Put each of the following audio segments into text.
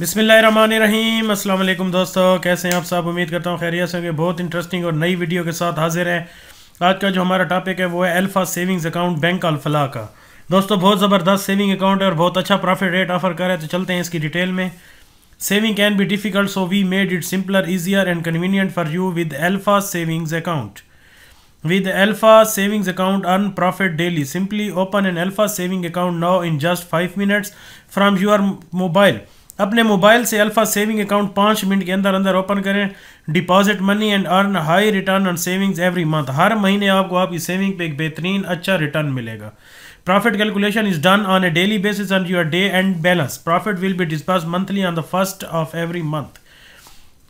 बिसमीम अल्लाम दोस्तों कैसे हैं आप सब उम्मीद करता हूँ खैरियत से बहुत इंटरेस्टिंग और नई वीडियो के साथ हाजिर हैं आज का जो हमारा टॉपिक है वो है Alfa savings account bank Alfalah का दोस्तों बहुत ज़बरदस्त सेविंग अकाउंट है और बहुत अच्छा प्रॉफिट रेट ऑफर कर रहा है तो चलते हैं इसकी डिटेल में saving can be difficult so we made it simpler easier and convenient for you with Alfa savings account with Alfa savings account earn profit daily simply open an Alfa saving account now in just five minutes from your mobile अपने mobile से Alfa saving account पाँच मिनट के अंदर अंदर open करें deposit money and earn high return on savings every month हर महीने आपको आपकी सेविंग पे एक बेहतरीन अच्छा रिटर्न मिलेगा profit calculation is done on a daily basis on your day end balance profit will be disbursed monthly on the first of every month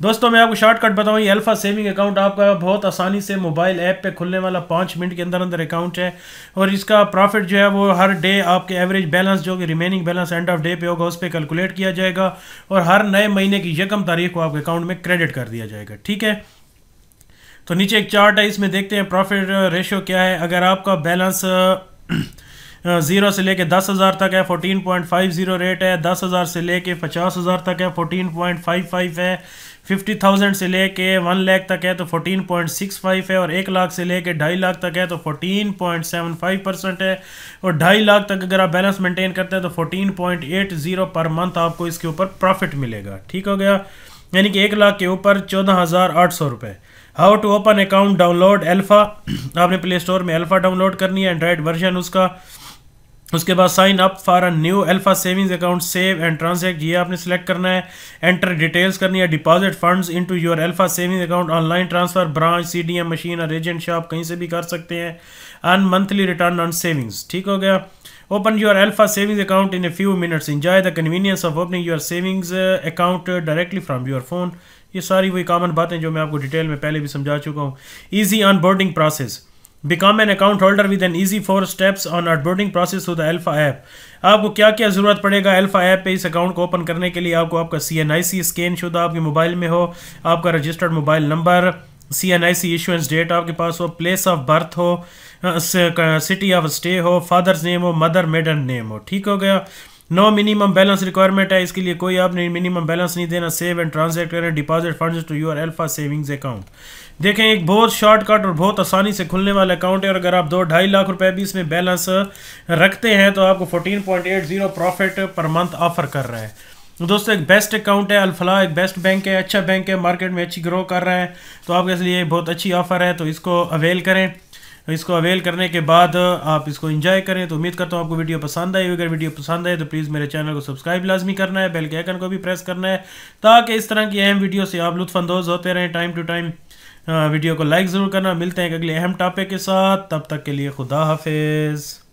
दोस्तों मैं आपको शॉर्टकट बताऊं ये अल्फा सेविंग अकाउंट आपका बहुत आसानी से मोबाइल ऐप पे खुलने वाला पाँच मिनट के अंदर अंदर अकाउंट है और इसका प्रॉफिट जो है वो हर डे आपके एवरेज बैलेंस जो कि remaining balance end of day पे होगा उस पर कैलकुलेट किया जाएगा और हर नए महीने की यकम तारीख को आपके अकाउंट में क्रेडिट कर दिया जाएगा ठीक है तो नीचे एक चार्ट है इसमें देखते हैं प्रॉफिट रेशियो क्या है अगर आपका बैलेंस ज़ीरो से लेके दस हज़ार तक है fourteen point five zero rate है दस हज़ार से लेके पचास हज़ार तक है फोर्टीन पॉइंट फाइव फाइव है फिफ्टी थाउजेंड से लेके वन लाख तक है तो फोर्टीन पॉइंट सिक्स फाइव है और एक लाख से लेके ढाई लाख तक है तो fourteen point seven five percent है और ढाई लाख तक अगर आप बैलेंस मेंटेन करते हैं तो fourteen point eight zero per month आपको इसके ऊपर प्रॉफिट मिलेगा ठीक हो गया यानी कि एक लाख के ऊपर चौदह हज़ार आठ सौ रुपये how to open account download Alfa आपने प्ले स्टोर में एल्फ़ा डाउनलोड करनी है एंड्रॉयड वर्जन उसका उसके बाद sign up for a new Alfa savings account save and transact ये आपने सेलेक्ट करना है एंटर डिटेल्स करनी है deposit funds into your Alfa savings account online transfer branch CDM machine और एजेंट शॉप कहीं से भी कर सकते हैं earn monthly return on savings ठीक हो गया open your Alfa savings account in a few minutes enjoy the convenience of opening your savings account directly from your phone ये सारी वही कॉमन बातें जो मैं आपको डिटेल में पहले भी समझा चुका हूँ easy onboarding process become an account holder with an easy four steps on onboarding process हो द एल्फा ऐप आपको क्या क्या ज़रूरत पड़ेगा एल्फा ऐप पे इस अकाउंट को ओपन करने के लिए आपको आपका सी एन आई सी स्कैन शुदा आपके मोबाइल में हो आपका registered mobile number C N I C issuance date आपके पास हो प्लेस ऑफ बर्थ हो सिटी ऑफ स्टे हो फादर्स नेम हो मदर मेडन नेम हो ठीक हो गया नो मिनिमम बैलेंस रिक्वायरमेंट है इसके लिए कोई आपने मिनिमम बैलेंस नहीं देना सेव एंड ट्रांजेक्ट करें deposit funds to your Alfa savings account देखें एक बहुत शॉर्टकट और बहुत आसानी से खुलने वाला अकाउंट है और अगर आप दो ढाई लाख रुपए भी इसमें बैलेंस रखते हैं तो आपको 14.80 प्रॉफिट पर मंथ ऑफर कर रहा है दोस्तों एक बेस्ट अकाउंट है अल्फला एक बेस्ट बैंक है अच्छा बैंक है मार्केट में अच्छी ग्रो कर रहा है तो आपके लिए बहुत अच्छी ऑफर है तो इसको अवेल करें तो इसको अवेल करने के बाद आप इसको इंजॉय करें तो उम्मीद करता हूँ आपको वीडियो पसंद आई अगर वीडियो पसंद आए तो प्लीज़ मेरे चैनल को सब्सक्राइब लाजमी करना है बेल के आइकन को भी प्रेस करना है ताकि इस तरह की अहम वीडियो से आप लुत्फानंदोज़ होते रहें टाइम टू टाइम वीडियो को लाइक ज़रूर करना मिलते हैं अगले अहम टॉपिक के साथ तब तक के लिए खुदा हाफिज़